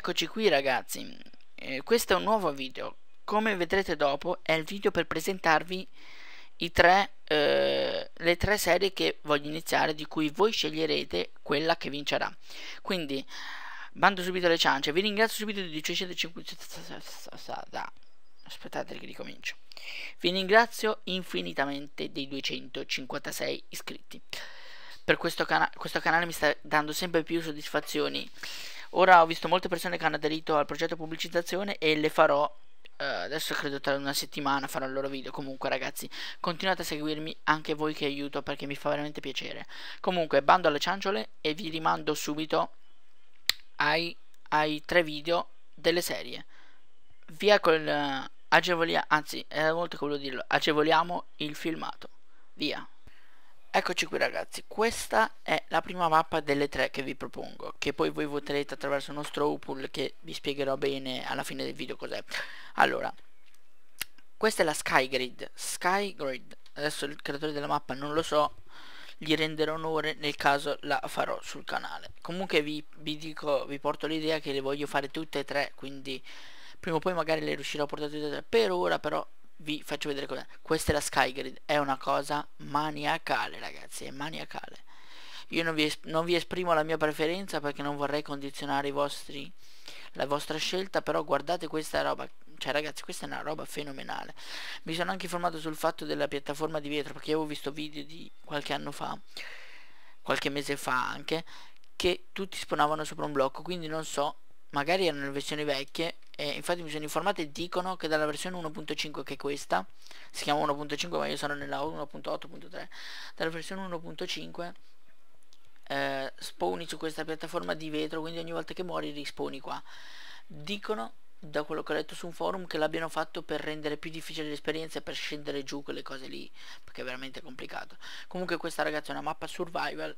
Eccoci qui ragazzi, eh, questo è un nuovo video, come vedrete dopo è il video per presentarvi tre, eh, le tre serie che voglio iniziare di cui voi sceglierete quella che vincerà. Quindi bando subito alle ciance, vi ringrazio subito di 250... Aspettate che ricomincio. Vi ringrazio infinitamente dei 256 iscritti. Per questo, cana questo canale mi sta dando sempre più soddisfazioni Ora ho visto molte persone che hanno aderito al progetto pubblicizzazione e le farò Uh, adesso credo tra una settimana farò il loro video. Comunque, ragazzi, continuate a seguirmi anche voi che aiuto perché mi fa veramente piacere. Comunque, bando alle cianciole e vi rimando subito ai, ai tre video delle serie. Via col uh, eh, agevoliamo, anzi, era molto quello dirlo. Agevoliamo il filmato. Via. Eccoci qui ragazzi, questa è la prima mappa delle tre che vi propongo, che poi voi voterete attraverso uno straw pool che vi spiegherò bene alla fine del video cos'è. Allora, questa è la Skygrid, Skygrid, adesso il creatore della mappa non lo so, gli renderò onore nel caso la farò sul canale. Comunque vi, vi dico, vi porto l'idea che le voglio fare tutte e tre, quindi prima o poi magari le riuscirò a portare tutte e tre, per ora però vi faccio vedere cos'è questa è la Skygrid è una cosa maniacale ragazzi è maniacale io non vi, non vi esprimo la mia preferenza perché non vorrei condizionare i vostri la vostra scelta però guardate questa roba cioè ragazzi questa è una roba fenomenale mi sono anche informato sul fatto della piattaforma di vetro perché avevo visto video di qualche anno fa qualche mese fa anche che tutti sponavano sopra un blocco quindi non so magari erano le versioni vecchie eh, infatti mi sono informato e dicono che dalla versione 1.5 che è questa si chiama 1.5 ma io sono nella 1.8.3 dalla versione 1.5 eh, spawni su questa piattaforma di vetro quindi ogni volta che muori rispawni qua dicono da quello che ho letto su un forum che l'abbiano fatto per rendere più difficile l'esperienza e per scendere giù quelle cose lì perché è veramente complicato comunque questa ragazzi è una mappa survival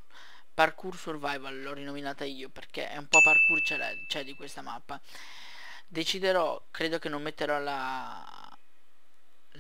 parkour survival l'ho rinominata io perché è un po' parkour c'è di questa mappa deciderò credo che non metterò la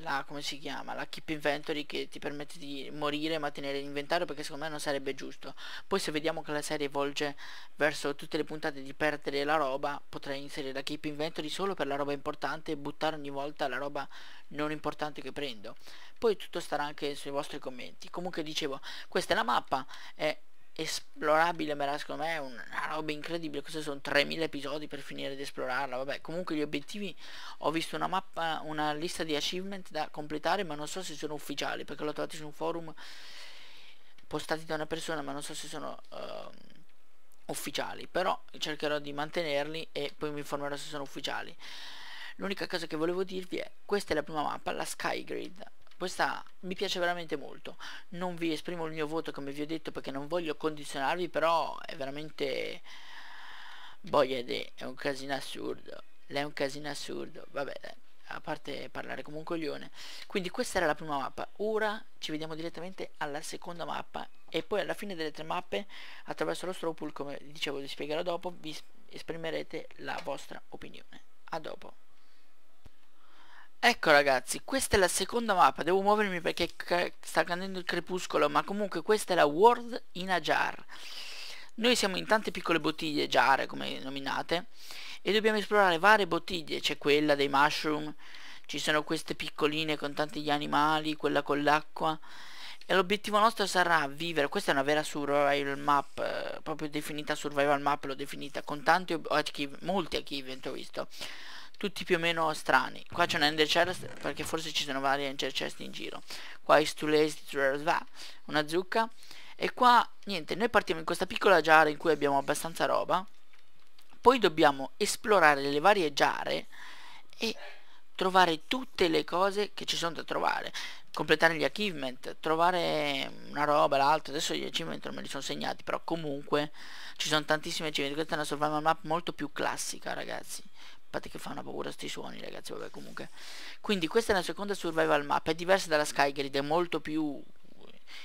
la come si chiama la keep inventory che ti permette di morire ma tenere l'inventario perché secondo me non sarebbe giusto poi se vediamo che la serie volge verso tutte le puntate di perdere la roba potrei inserire la keep inventory solo per la roba importante e buttare ogni volta la roba non importante che prendo poi tutto starà anche sui vostri commenti comunque dicevo questa è la mappa è esplorabile, ma secondo me è una roba incredibile, questi sono 3000 episodi per finire di esplorarla, vabbè, comunque gli obiettivi, ho visto una mappa, una lista di achievement da completare, ma non so se sono ufficiali, perché l'ho trovati su un forum postati da una persona, ma non so se sono uh, ufficiali, però cercherò di mantenerli e poi mi informerò se sono ufficiali. L'unica cosa che volevo dirvi è, questa è la prima mappa, la Sky Grid questa mi piace veramente molto non vi esprimo il mio voto come vi ho detto perché non voglio condizionarvi però è veramente boia boiade è un casino assurdo è un casino assurdo vabbè a parte parlare come un coglione quindi questa era la prima mappa ora ci vediamo direttamente alla seconda mappa e poi alla fine delle tre mappe attraverso lo straw pool come dicevo vi spiegherò dopo vi esprimerete la vostra opinione a dopo Ecco ragazzi, questa è la seconda mappa, devo muovermi perché sta cadendo il crepuscolo, ma comunque questa è la World in a Jar. Noi siamo in tante piccole bottiglie, jar come nominate, e dobbiamo esplorare varie bottiglie, c'è quella dei mushroom, ci sono queste piccoline con tanti gli animali, quella con l'acqua, e l'obiettivo nostro sarà vivere, questa è una vera survival map, eh, proprio definita survival map, l'ho definita, con tanti, archivi, molti archivi, ho visto, tutti più o meno strani qua c'è un ender chest perché forse ci sono vari ender chest in giro qua is too lazy to va una zucca e qua niente noi partiamo in questa piccola giara in cui abbiamo abbastanza roba poi dobbiamo esplorare le varie giare e trovare tutte le cose che ci sono da trovare completare gli achievement trovare una roba l'altra adesso gli achievement non me li sono segnati però comunque ci sono tantissimi achievement questa è una survival map molto più classica ragazzi parte che fa una paura sti suoni ragazzi vabbè comunque quindi questa è la seconda survival map è diversa dalla Skygrid è molto più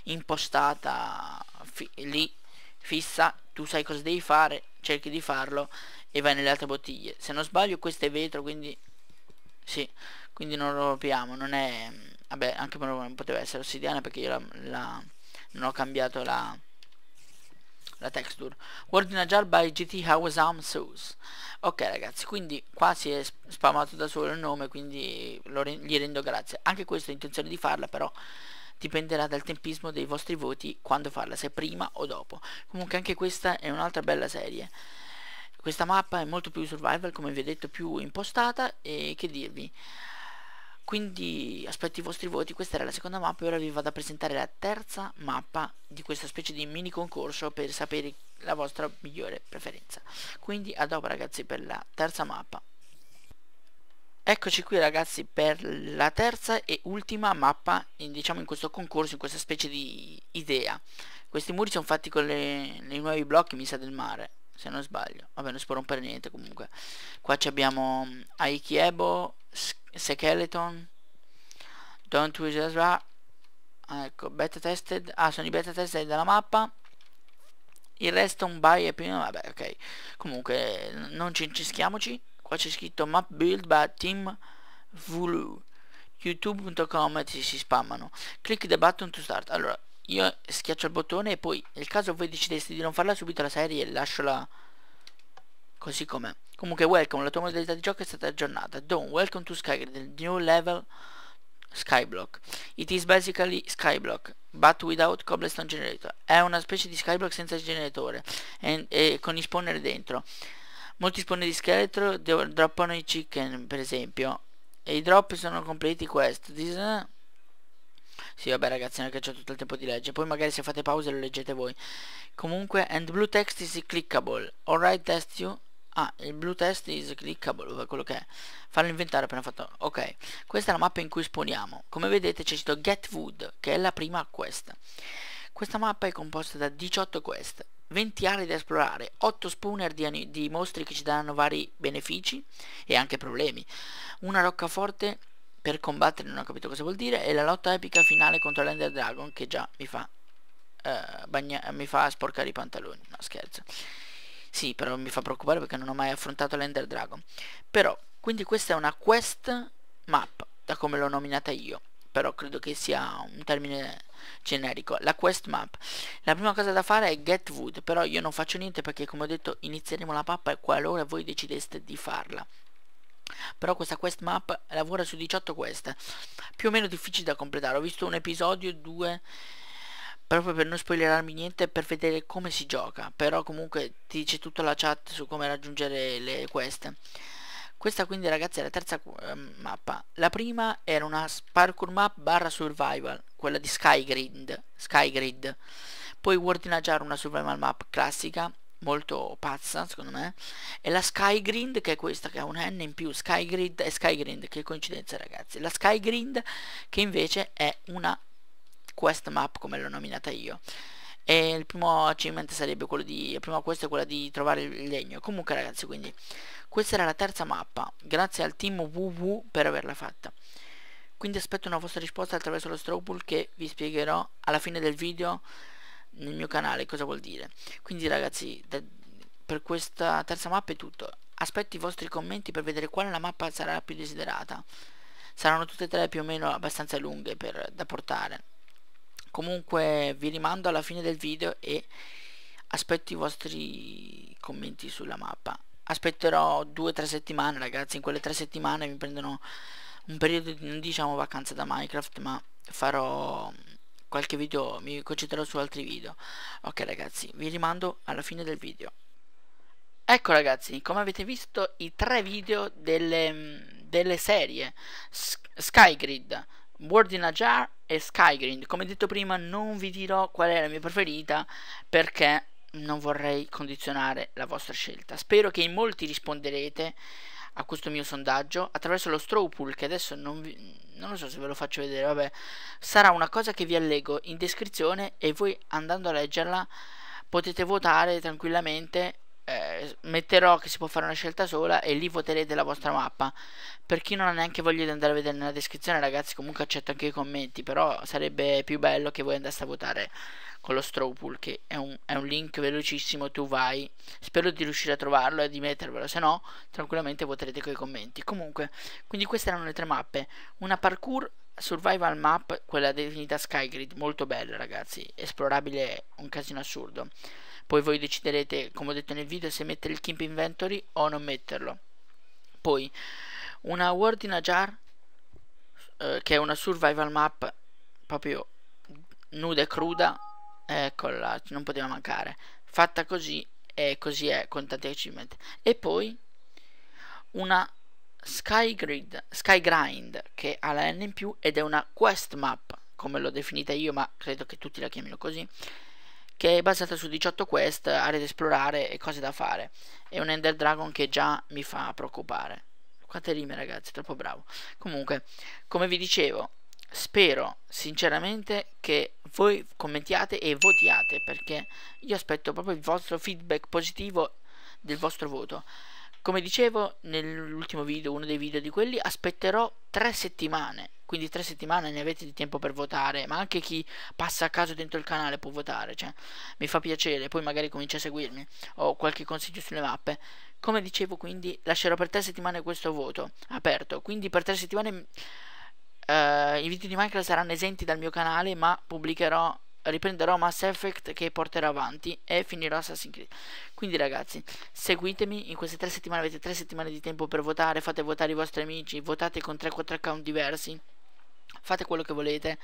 impostata fi lì fissa tu sai cosa devi fare cerchi di farlo e vai nelle altre bottiglie se non sbaglio questo è vetro quindi sì quindi non lo rompiamo non è vabbè anche per non poteva essere ossidiana perché io la, la non ho cambiato la la texture Wordina Jar by GT Hawazam Sauce ok ragazzi quindi qua si è spamato da solo il nome quindi re gli rendo grazie anche questo è intenzione di farla però dipenderà dal tempismo dei vostri voti quando farla se prima o dopo comunque anche questa è un'altra bella serie questa mappa è molto più survival come vi ho detto più impostata e che dirvi quindi aspetto i vostri voti, questa era la seconda mappa e ora vi vado a presentare la terza mappa di questa specie di mini concorso per sapere la vostra migliore preferenza. Quindi a dopo ragazzi per la terza mappa. Eccoci qui ragazzi per la terza e ultima mappa in, diciamo, in questo concorso, in questa specie di idea. Questi muri sono fatti con i nuovi blocchi mi sa del mare, se non sbaglio. Vabbè non si può rompere niente comunque. Qua abbiamo Aikiebo, Skeleton Don't Wish as Ra Ecco, beta tested Ah, sono i beta tested della mappa Il resto un buy e prima Vabbè, ok Comunque, non ci incischiamoci Qua c'è scritto Map Build by Team Vulu youtube.com ti si spammano click the button to start allora io schiaccio il bottone e poi nel caso voi decideste di non farla subito la serie lasciala così com'è Comunque welcome, la tua modalità di gioco è stata aggiornata. Don, welcome to Sky, the new level Skyblock. It is basically Skyblock, but without cobblestone generator. È una specie di Skyblock senza generatore e, e con i spawner dentro. Molti spawner di scheletro droppano i chicken, per esempio. E i drop sono completi quest. This, eh? sì, vabbè ragazzi, non è che ho tutto il tempo di leggere. Poi magari se fate pause lo leggete voi. Comunque, and blue text is clickable. Alright, test you ah il blue test is clickable quello che è farlo inventare appena fatto ok questa è la mappa in cui esponiamo come vedete c'è scritto get wood che è la prima quest questa mappa è composta da 18 quest 20 aree da esplorare, 8 spawner di, di, mostri che ci daranno vari benefici e anche problemi, una roccaforte per combattere, non ho capito cosa vuol dire, e la lotta epica finale contro l'Ender Dragon che già mi fa, eh, bagna, mi fa sporcare i pantaloni, no scherzo. Sì, però mi fa preoccupare perché non ho mai affrontato l'Ender Dragon. Però, quindi questa è una quest map, da come l'ho nominata io. Però credo che sia un termine generico. La quest map. La prima cosa da fare è get wood, però io non faccio niente perché come ho detto inizieremo la mappa qualora voi decideste di farla però questa quest map lavora su 18 quest più o meno difficili da completare ho visto un episodio 2 proprio per non spoilerarmi niente e per vedere come si gioca però comunque ti dice tutta la chat su come raggiungere le quest questa quindi ragazzi è la terza eh, mappa la prima era una parkour map barra survival quella di Skygrid Skygrid poi World in a una survival map classica molto pazza secondo me e la Skygrid che è questa che ha un N in più Skygrid e Skygrid che coincidenza ragazzi la Skygrid che invece è una quest map come l'ho nominata io e il primo achievement sarebbe quello di la prima quest è quella di trovare il legno comunque ragazzi quindi questa era la terza mappa grazie al team WW per averla fatta quindi aspetto una vostra risposta attraverso lo straw pool che vi spiegherò alla fine del video nel mio canale cosa vuol dire quindi ragazzi da, per questa terza mappa è tutto aspetto i vostri commenti per vedere quale la mappa sarà più desiderata saranno tutte e tre più o meno abbastanza lunghe per, da portare comunque vi rimando alla fine del video e aspetto i vostri commenti sulla mappa aspetterò 2-3 settimane ragazzi in quelle 3 settimane mi prendono un periodo di non diciamo vacanza da minecraft ma farò qualche video mi concentrerò su altri video ok ragazzi vi rimando alla fine del video ecco ragazzi come avete visto i tre video delle, delle serie S Skygrid World in a Jar e Skygreen. Come detto prima, non vi dirò qual è la mia preferita perché non vorrei condizionare la vostra scelta. Spero che in molti risponderete a questo mio sondaggio attraverso lo straw pool che adesso non, vi, non lo so se ve lo faccio vedere, vabbè, sarà una cosa che vi allego in descrizione e voi andando a leggerla potete votare tranquillamente eh, metterò che si può fare una scelta sola e lì voterete la vostra mappa per chi non ha neanche voglia di andare a vedere nella descrizione ragazzi comunque accetto anche i commenti però sarebbe più bello che voi andaste a votare con lo Strawpool, che è un, è un link velocissimo tu vai spero di riuscire a trovarlo e di mettervelo se no tranquillamente voterete con i commenti comunque quindi queste erano le tre mappe una parkour survival map quella definita skygrid molto bella ragazzi esplorabile un casino assurdo poi voi deciderete come ho detto nel video se mettere il Kimp Inventory o non metterlo poi una World in a Jar eh, che è una survival map proprio nuda e cruda eccola, non poteva mancare fatta così e così è con tanti achievement e poi una Sky, Grid, Sky Grind che ha la N in più ed è una quest map come l'ho definita io ma credo che tutti la chiamino così che è basata su 18 quest, aree da esplorare e cose da fare. È un Ender Dragon che già mi fa preoccupare. Quante rime ragazzi, troppo bravo. Comunque, come vi dicevo, spero sinceramente che voi commentiate e votiate perché io aspetto proprio il vostro feedback positivo del vostro voto. Come dicevo nell'ultimo video, uno dei video di quelli, aspetterò tre settimane quindi tre settimane ne avete di tempo per votare, ma anche chi passa a caso dentro il canale può votare, cioè mi fa piacere, poi magari comincia a seguirmi ho qualche consiglio sulle mappe. Come dicevo quindi lascerò per tre settimane questo voto aperto, quindi per tre settimane eh, i video di Minecraft saranno esenti dal mio canale, ma pubblicherò riprenderò Mass Effect che porterò avanti e finirò Assassin's Creed. Quindi ragazzi, seguitemi, in queste tre settimane avete tre settimane di tempo per votare, fate votare i vostri amici, votate con 3-4 account diversi fate quello che volete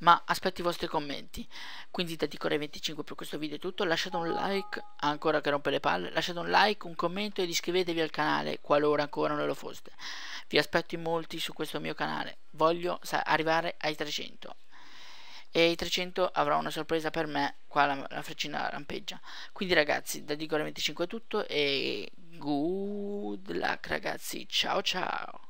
ma aspetto i vostri commenti quindi da Ticore25 per questo video è tutto lasciate un like ancora che rompe le palle lasciate un like un commento ed iscrivetevi al canale qualora ancora non lo foste vi aspetto in molti su questo mio canale voglio arrivare ai 300 e i 300 avrò una sorpresa per me qua la, la freccina rampeggia quindi ragazzi da Dicore25 è tutto e good luck ragazzi ciao ciao